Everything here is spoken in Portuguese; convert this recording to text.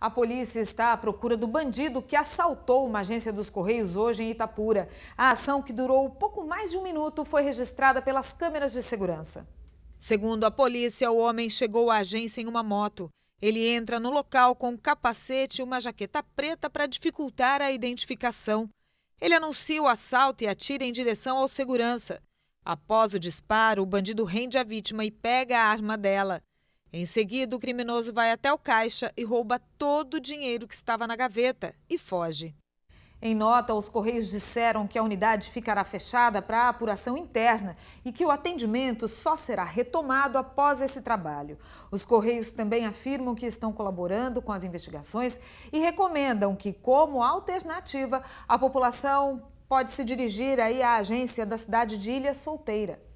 A polícia está à procura do bandido que assaltou uma agência dos Correios hoje em Itapura. A ação, que durou pouco mais de um minuto, foi registrada pelas câmeras de segurança. Segundo a polícia, o homem chegou à agência em uma moto. Ele entra no local com um capacete e uma jaqueta preta para dificultar a identificação. Ele anuncia o assalto e atira em direção ao segurança. Após o disparo, o bandido rende a vítima e pega a arma dela. Em seguida, o criminoso vai até o caixa e rouba todo o dinheiro que estava na gaveta e foge. Em nota, os Correios disseram que a unidade ficará fechada para apuração interna e que o atendimento só será retomado após esse trabalho. Os Correios também afirmam que estão colaborando com as investigações e recomendam que, como alternativa, a população pode se dirigir aí à agência da cidade de Ilha Solteira.